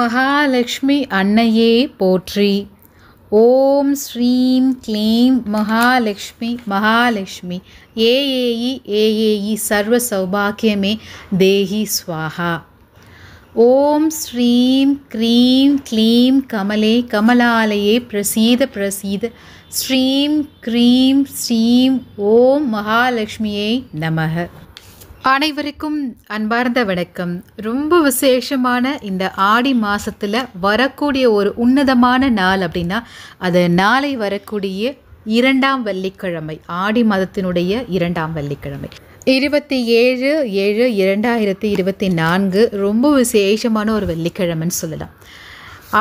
Mahalakshmi अन्नये pottery ओम श्रीम क्लीम महालक्ष्मी महालक्ष्मी ए ए ए ए में देहि स्वाहा ओम श्रीम क्रीं क्लीम कमले कमलालये प्रसीद प्रसीद श्रीम क्रीम श्रीम ओम महालक्ष्म्यै नमः அனைவருக்கும் அன்பார்ந்த வணக்கம் ரொம்ப விசேஷமான இந்த ஆடி மாதத்தில் வரக்கூடிய ஒரு உன்னதமான நாள் அப்படின்னா அது நாளை வரக்கூடிய இரண்டாம் வெள்ளிக்கிழமை ஆடி மாதத்தினுடைய இரண்டாம் வெள்ளிக்கிழமை இருபத்தி ஏழு ஏழு இரண்டாயிரத்தி இருபத்தி நான்கு ரொம்ப விசேஷமான ஒரு வெள்ளிக்கிழமைன்னு சொல்லலாம்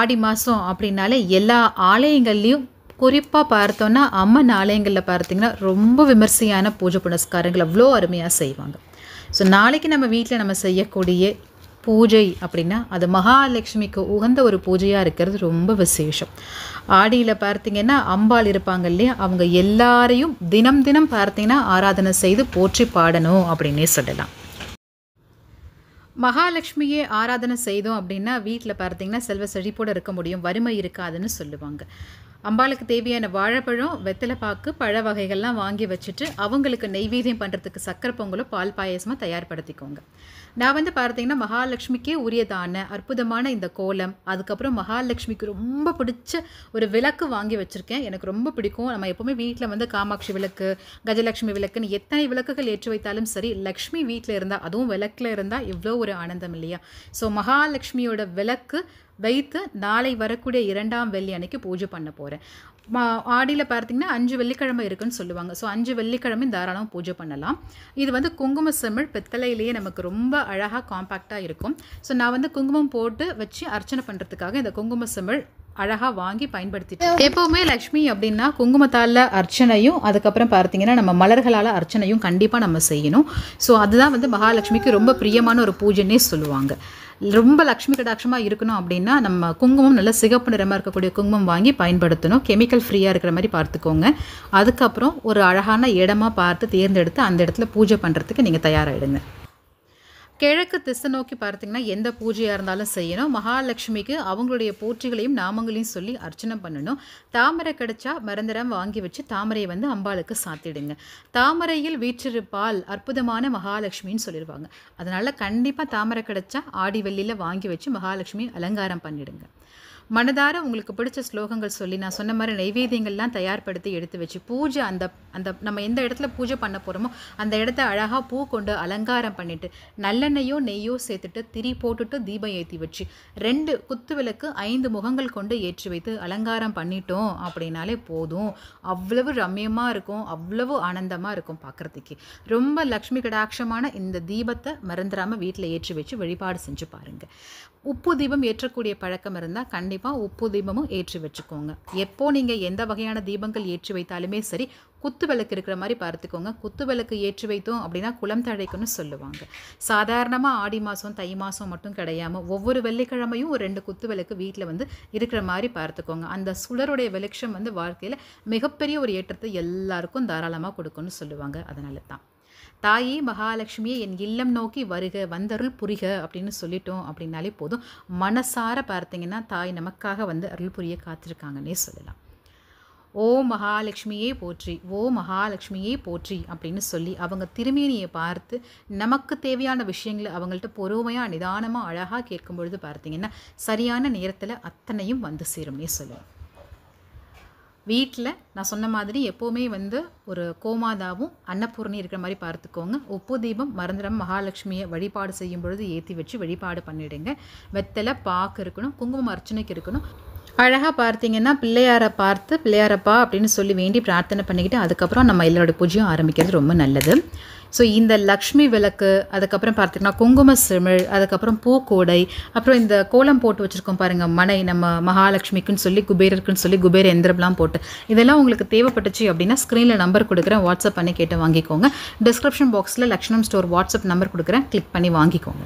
ஆடி மாதம் அப்படின்னாலே எல்லா ஆலயங்கள்லேயும் குறிப்பாக பார்த்தோன்னா அம்மன் ஆலயங்களில் பார்த்தீங்கன்னா ரொம்ப விமர்சையான பூஜை புனஸ்காரங்கள் அவ்வளோ அருமையாக செய்வாங்க ஸோ நாளைக்கு நம்ம வீட்டில் நம்ம செய்யக்கூடிய பூஜை அப்படின்னா அது மகாலட்சுமிக்கு உகந்த ஒரு பூஜையாக இருக்கிறது ரொம்ப விசேஷம் ஆடியில் பார்த்தீங்கன்னா அம்பாள் இருப்பாங்க இல்லையா அவங்க எல்லாரையும் தினம் தினம் பார்த்தீங்கன்னா ஆராதனை செய்து போற்றி பாடணும் அப்படின்னே சொல்லலாம் மகாலட்சுமியே ஆராதனை செய்தோம் அப்படின்னா வீட்டில் பார்த்தீங்கன்னா செல்வ செழிப்போடு இருக்க முடியும் வறுமை இருக்காதுன்னு சொல்லுவாங்க அம்பாளுக்கு தேவையான வாழைப்பழம் வெத்தலைப்பாக்கு பழ வகைகள்லாம் வாங்கி வச்சுட்டு அவங்களுக்கு நெய்வேதியம் பண்ணுறதுக்கு சக்கரை பொங்கலும் பால் பாயசமாக தயார்படுத்திக்கோங்க நான் வந்து பார்த்தீங்கன்னா மகாலட்சுமிக்கே உரியதான அற்புதமான இந்த கோலம் அதுக்கப்புறம் மகாலட்சுமிக்கு ரொம்ப பிடிச்ச ஒரு விளக்கு வாங்கி வச்சுருக்கேன் எனக்கு ரொம்ப பிடிக்கும் நம்ம எப்போவுமே வீட்டில் வந்து காமாட்சி விளக்கு கஜலட்சுமி விளக்குன்னு எத்தனை விளக்குகள் ஏற்றி வைத்தாலும் சரி லக்ஷ்மி வீட்டில் இருந்தால் அதுவும் விளக்கில் இருந்தால் இவ்வளோ ஒரு ஆனந்தம் இல்லையா ஸோ மகாலட்சுமியோட விளக்கு வைத்து நாளை வரக்கூடிய இரண்டாம் வெள்ளி அன்னைக்கு பூஜை பண்ண போகிறேன் ஆடியில் பார்த்தீங்கன்னா அஞ்சு வெள்ளிக்கிழமை இருக்குன்னு சொல்லுவாங்க ஸோ அஞ்சு வெள்ளிக்கிழமை தாராளமாக பூஜை பண்ணலாம் இது வந்து குங்கும செமிழ் பித்தளையிலேயே நமக்கு ரொம்ப அழகாக காம்பேக்டாக இருக்கும் ஸோ நான் வந்து குங்குமம் போட்டு வச்சு அர்ச்சனை பண்ணுறதுக்காக இந்த குங்கும செமிழ் அழகாக வாங்கி பயன்படுத்திட்டு எப்போவுமே லக்ஷ்மி அப்படின்னா குங்குமத்தால் அர்ச்சனையும் அதுக்கப்புறம் பார்த்தீங்கன்னா நம்ம மலர்களால் அர்ச்சனையும் கண்டிப்பாக நம்ம செய்யணும் ஸோ அதுதான் வந்து மகாலட்சுமிக்கு ரொம்ப பிரியமான ஒரு பூஜைன்னே சொல்லுவாங்க ரொம்ப லக்ஷ்மி கடாட்சமாக இருக்கணும் அப்படின்னா நம்ம குங்குமம் நல்ல சிகப்பு நிறமாக இருக்கக்கூடிய குங்குமம் வாங்கி பயன்படுத்தணும் கெமிக்கல் ஃப்ரீயாக இருக்கிற மாதிரி பார்த்துக்கோங்க அதுக்கப்புறம் ஒரு அழகான இடமா பார்த்து தேர்ந்தெடுத்து அந்த இடத்துல பூஜை பண்ணுறதுக்கு நீங்கள் தயாராகிடுங்க கிழக்கு திசை நோக்கி பார்த்தீங்கன்னா எந்த பூஜையாக இருந்தாலும் செய்யணும் மகாலட்சுமிக்கு அவங்களுடைய போற்றிகளையும் நாமங்களையும் சொல்லி அர்ச்சனை பண்ணணும் தாமரை கிடைச்சா மரந்தரம் வாங்கி வச்சு தாமரையை வந்து அம்பாளுக்கு சாத்திடுங்க தாமரையில் வீற்றிருப்பால் அற்புதமான மகாலட்சுமின்னு சொல்லிடுவாங்க அதனால் கண்டிப்பாக தாமரை கிடச்சா ஆடி வெள்ளியில் வாங்கி வச்சு மகாலட்சுமி அலங்காரம் பண்ணிடுங்க மனதார உங்களுக்கு பிடிச்ச ஸ்லோகங்கள் சொல்லி நான் சொன்ன மாதிரி நைவேத்தியங்கள்லாம் தயார்படுத்தி எடுத்து வச்சு பூஜை அந்த அந்த நம்ம எந்த இடத்துல பூஜை பண்ண போகிறோமோ அந்த இடத்த அழகாக பூ கொண்டு அலங்காரம் பண்ணிவிட்டு நல்லெண்ணெயோ நெய்யோ சேர்த்துட்டு திரி போட்டுட்டு தீபம் ஏற்றி வச்சு ரெண்டு குத்து விளக்கு ஐந்து முகங்கள் கொண்டு ஏற்றி வைத்து அலங்காரம் பண்ணிட்டோம் அப்படின்னாலே போதும் அவ்வளவு ரம்யமாக இருக்கும் அவ்வளவு ஆனந்தமாக இருக்கும் பார்க்குறதுக்கு ரொம்ப லக்ஷ்மி கடாட்சமான இந்த தீபத்தை மறந்துடாமல் வீட்டில் ஏற்றி வச்சு வழிபாடு செஞ்சு பாருங்கள் உப்பு தீபம் ஏற்றக்கூடிய பழக்கம் இருந்தால் கண்டிப்பாக கண்டிப்பாக உப்பு தீபமும் ஏற்றி வச்சுக்கோங்க எப்போ நீங்கள் எந்த வகையான தீபங்கள் ஏற்றி வைத்தாலுமே சரி குத்து விளக்கு இருக்கிற மாதிரி பார்த்துக்கோங்க குத்து விளக்கு ஏற்றி வைத்தோம் அப்படின்னா குளம் தழைக்குன்னு சொல்லுவாங்க சாதாரணமாக ஆடி மாதம் தை மாதம் மட்டும் கிடையாமல் ஒவ்வொரு வெள்ளிக்கிழமையும் ஒரு ரெண்டு குத்து விளக்கு வீட்டில் வந்து இருக்கிற மாதிரி பார்த்துக்கோங்க அந்த சுடருடைய வெளிச்சம் வந்து வாழ்க்கையில் மிகப்பெரிய ஒரு ஏற்றத்தை எல்லாருக்கும் தாராளமாக கொடுக்குன்னு சொல்லுவாங்க அதனால தான் தாயே மகாலட்சுமியை என் இல்லம் நோக்கி வருக வந்தருள் புரிக அப்படின்னு சொல்லிட்டோம் அப்படின்னாலே போதும் மனசார பார்த்தீங்கன்னா தாய் நமக்காக வந்து அருள் புரிய காத்திருக்காங்கன்னே சொல்லலாம் ஓ மகாலட்சுமியே போற்றி ஓ மகாலட்சுமியே போற்றி அப்படின்னு சொல்லி அவங்க திருமேனியை பார்த்து நமக்கு தேவையான விஷயங்களை அவங்கள்ட்ட பொறுமையாக நிதானமாக அழகாக கேட்கும் பொழுது பார்த்தீங்கன்னா சரியான நேரத்தில் அத்தனையும் வந்து சேரும்னே சொல்லுவோம் வீட்டில் நான் சொன்ன மாதிரி எப்போவுமே வந்து ஒரு கோமாதாவும் அன்னபூர்ணி இருக்கிற மாதிரி பார்த்துக்கோங்க உப்பு தீபம் மறந்துடாம மகாலட்சுமியை வழிபாடு செய்யும் பொழுது ஏற்றி வச்சு வழிபாடு பண்ணிவிடுங்க வெத்தலை பாக்கு இருக்கணும் குங்குமம் அர்ச்சனைக்கு இருக்கணும் அழகாக பார்த்தீங்கன்னா பிள்ளையாரை பார்த்து பிள்ளையாரப்பா அப்படின்னு சொல்லி வேண்டி பிரார்த்தனை பண்ணிக்கிட்டு அதுக்கப்புறம் நம்ம எல்லாரோட பூஜையும் ஆரம்பிக்கிறது ரொம்ப நல்லது ஸோ இந்த லக்ஷ்மி விளக்கு அதுக்கப்புறம் பார்த்திங்கன்னா குங்கும சிமிழ் அதுக்கப்புறம் பூக்கோடை அப்புறம் இந்த கோலம் போட்டு வச்சுருக்கோம் பாருங்கள் மனை நம்ம மகாலட்சுமிக்குன்னு சொல்லி குபேரருக்குன்னு சொல்லி குபேர எந்திரம்லாம் போட்டு இதெல்லாம் உங்களுக்கு தேவைப்பட்டுச்சு அப்படின்னா ஸ்க்ரீனில் நம்பர் கொடுக்குறேன் வாட்ஸ்அப் பண்ணி கேட்டு வாங்கிக்கோங்க டிஸ்கிரிப்ஷன் பாக்ஸில் லக்ஷ்மம் ஸ்டோர் வாட்ஸ்அப் நம்பர் கொடுக்குறேன் கிளிக் பண்ணி வாங்கிக்கோங்க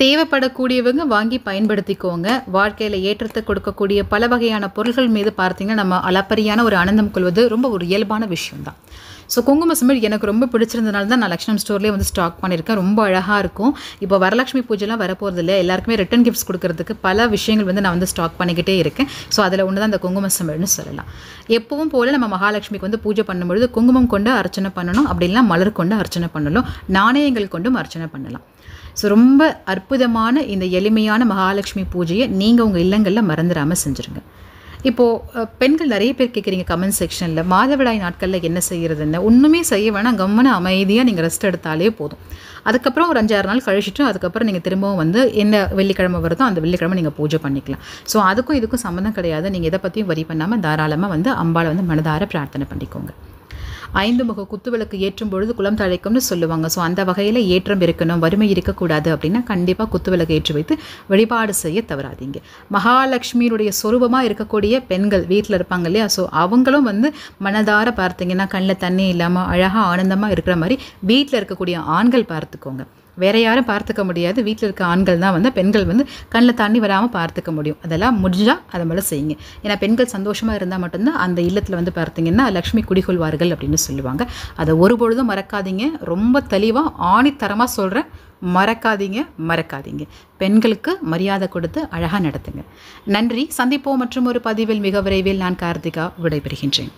தேவைப்படக்கூடியவங்க வாங்கி பயன்படுத்திக்கோங்க வாழ்க்கையில் ஏற்றத்தை கொடுக்கக்கூடிய பல வகையான பொருள்கள் மீது பார்த்திங்கன்னா நம்ம அளப்பரியான ஒரு ஆனந்தம் கொள்வது ரொம்ப ஒரு இயல்பான விஷயம்தான் ஸோ குங்கும சிமிழ் எனக்கு ரொம்ப பிடிச்சிருந்தனால தான் நான் லக்ஷ்மம் ஸ்டோர்லேயே வந்து ஸ்டாக் பண்ணியிருக்கேன் ரொம்ப அழகாக இருக்கும் இப்போ வரலட்சுமி பூஜைலாம் வரப்போகிறது இல்லை எல்லாருக்குமே ரிட்டன் கிஃப்ட்ஸ் கொடுக்கறதுக்கு பல விஷயங்கள் வந்து நான் வந்து ஸ்டாக் பண்ணிக்கிட்டே இருக்கேன் ஸோ அதில் ஒன்று தான் அந்த குங்கும சிமிழ்னு சொல்லலாம் எப்பவும் போல் நம்ம மகாலட்சுமிக்கு வந்து பூஜை பண்ணும்பொழுது குங்குமம் கொண்டு அர்ச்சனை பண்ணணும் அப்படின்லாம் மலர் கொண்டு அர்ச்சனை பண்ணணும் நாணயங்கள் கொண்டும் அர்ச்சனை பண்ணலாம் ஸோ ரொம்ப அற்புதமான இந்த எளிமையான மகாலட்சுமி பூஜையை நீங்கள் உங்கள் இல்லங்களில் மறந்துடாமல் செஞ்சுருங்க இப்போது பெண்கள் நிறைய பேர் கேட்குறீங்க கமெண்ட் செக்ஷனில் மாதவிடாய் நாட்களில் என்ன செய்கிறதுன்னு ஒன்றுமே செய்ய வேணாம் கம்மன அமைதியாக நீங்கள் ரெஸ்ட் எடுத்தாலே போதும் அதுக்கப்புறம் ஒரு அஞ்சாறு நாள் கழிச்சிட்டு அதுக்கப்புறம் நீங்கள் திரும்பவும் வந்து என்ன வெள்ளிக்கிழமை வருதோ அந்த வெள்ளிக்கிழமை நீங்கள் பூஜை பண்ணிக்கலாம் ஸோ அதுக்கும் இதுக்கும் சம்மந்தம் கிடையாது நீங்கள் இதை பற்றியும் வரி பண்ணாமல் தாராளமாக வந்து அம்பாவை வந்து மனதார பிரார்த்தனை பண்ணிக்கோங்க ஐந்து முக குத்துவிளக்கு ஏற்றும் பொழுது குளம் தழைக்கும்னு சொல்லுவாங்க ஸோ அந்த வகையில் ஏற்றம் இருக்கணும் வறுமை இருக்கக்கூடாது அப்படின்னா கண்டிப்பாக குத்துவிளக்கு ஏற்றி வைத்து வழிபாடு செய்ய தவறாதீங்க மகாலட்சுமியினுடைய சொரூபமாக இருக்கக்கூடிய பெண்கள் வீட்டில் இருப்பாங்க இல்லையா ஸோ அவங்களும் வந்து மனதார பார்த்தீங்கன்னா கண்ணில் தண்ணி இல்லாமல் அழகாக ஆனந்தமாக இருக்கிற மாதிரி வீட்டில் இருக்கக்கூடிய ஆண்கள் பார்த்துக்கோங்க வேறு யாரும் பார்த்துக்க முடியாது வீட்டில் இருக்க ஆண்கள் தான் வந்து பெண்கள் வந்து கண்ணில் தண்ணி வராமல் பார்த்துக்க முடியும் அதெல்லாம் முடிஞ்சால் அதை மேலே செய்யுங்க ஏன்னா பெண்கள் சந்தோஷமாக இருந்தால் மட்டும்தான் அந்த இல்லத்தில் வந்து பார்த்தீங்கன்னா லக்ஷ்மி குடிகொள்வார்கள் அப்படின்னு சொல்லுவாங்க அதை ஒருபொழுதும் மறக்காதீங்க ரொம்ப தெளிவாக ஆணித்தரமாக சொல்கிறேன் மறக்காதீங்க மறக்காதீங்க பெண்களுக்கு மரியாதை கொடுத்து அழகாக நடத்துங்க நன்றி சந்திப்போம் மற்றும் ஒரு பதிவில் மிக விரைவில் நான் கார்த்திகா விடைபெறுகின்றேன்